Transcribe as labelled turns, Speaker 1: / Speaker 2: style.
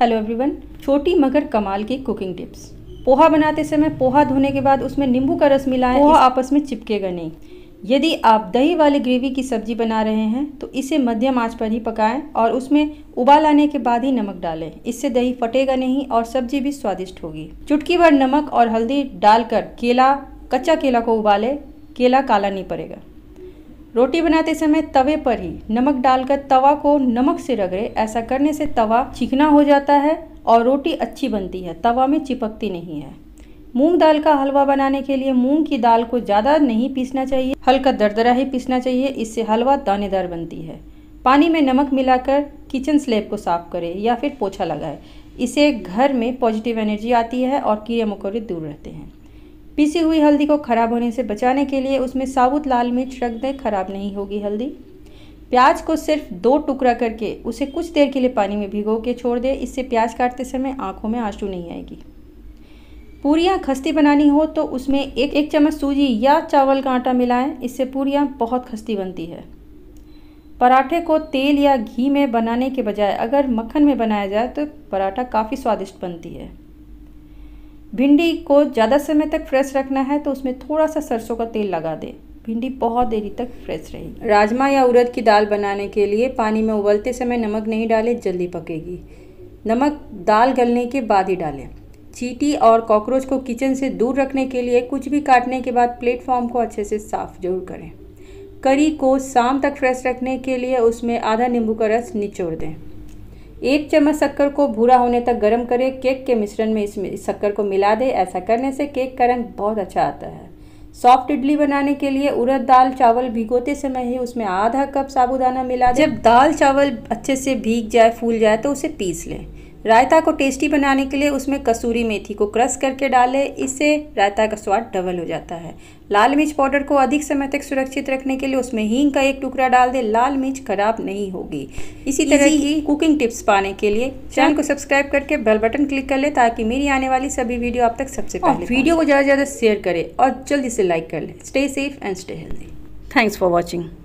Speaker 1: hello everyone छोटी मगर कमाल की कुकिंग टिप्स पोहा बनाते समय पोहा धोने के बाद उसमें नींबू का रस मिलाएं पोहा आपस में चिपकेगा नहीं यदि आप दही वाली ग्रेवी की सब्जी बना रहे हैं तो इसे मध्यम आंच पर ही पकाएं और उसमें उबाल आने के बाद ही नमक डालें इससे दही फटेगा नहीं और सब्जी भी स्वादिष्ट होगी चुटकी भर नमक और हल्दी डालकर केला कच्चा केला को उबालें केला काला नहीं पड़ेगा रोटी बनाते समय तवे पर ही नमक डालकर तवा को नमक से रगड़े ऐसा करने से तवा चिकना हो जाता है और रोटी अच्छी बनती है तवा में चिपकती नहीं है मूंग दाल का हलवा बनाने के लिए मूंग की दाल को ज़्यादा नहीं पीसना चाहिए हल्का दरदरा ही पीसना चाहिए इससे हलवा दानेदार बनती है पानी में नमक मिलाकर किचन स्लेब को साफ करें या फिर पोछा लगाएं इससे घर में पॉजिटिव एनर्जी आती है और कीड़े मकोड़े दूर रहते हैं पीसी हुई हल्दी को ख़राब होने से बचाने के लिए उसमें साबुत लाल मिर्च रख दें ख़राब नहीं होगी हल्दी प्याज को सिर्फ दो टुकड़ा करके उसे कुछ देर के लिए पानी में भिगो के छोड़ दें इससे प्याज काटते समय आँखों में आंसू नहीं आएगी पूरियाँ खस्ती बनानी हो तो उसमें एक एक चम्मच सूजी या चावल का आटा मिलाएं इससे पूरियाँ बहुत खस्ती बनती है पराठे को तेल या घी में बनाने के बजाय अगर मक्खन में बनाया जाए तो पराठा काफ़ी स्वादिष्ट बनती है भिंडी को ज़्यादा समय तक फ्रेश रखना है तो उसमें थोड़ा सा सरसों का तेल लगा दें भिंडी बहुत देरी तक फ्रेश रहेगी राजमा या उड़द की दाल बनाने के लिए पानी में उबलते समय नमक नहीं डालें जल्दी पकेगी नमक दाल गलने के बाद ही डालें चीटी और कॉकरोच को किचन से दूर रखने के लिए कुछ भी काटने के बाद प्लेटफॉर्म को अच्छे से साफ जरूर करें करी को शाम तक फ्रेश रखने के लिए उसमें आधा नींबू का रस निचोड़ दें एक चम्मच शक्कर को भूरा होने तक गर्म करें केक के मिश्रण में इसमें इस शक्कर को मिला दें ऐसा करने से केक का रंग बहुत अच्छा आता है सॉफ्ट इडली बनाने के लिए उड़द दाल चावल भिगोते समय ही उसमें आधा कप साबुदाना मिला दें जब दाल चावल अच्छे से भीग जाए फूल जाए तो उसे पीस लें रायता को टेस्टी बनाने के लिए उसमें कसूरी मेथी को क्रश करके डालें इससे रायता का स्वाद डबल हो जाता है लाल मिर्च पाउडर को अधिक समय तक सुरक्षित रखने के लिए उसमें हींग का एक टुकड़ा डाल दें लाल मिर्च खराब नहीं होगी इसी तरह की कुकिंग टिप्स पाने के लिए चैनल को सब्सक्राइब करके बेल बटन क्लिक कर ले ताकि मेरी आने वाली सभी वीडियो आप तक सबसे पहले वीडियो को ज़्यादा से ज़्यादा शेयर करें और जल्दी से लाइक कर लें stay safe and stay healthy thanks for watching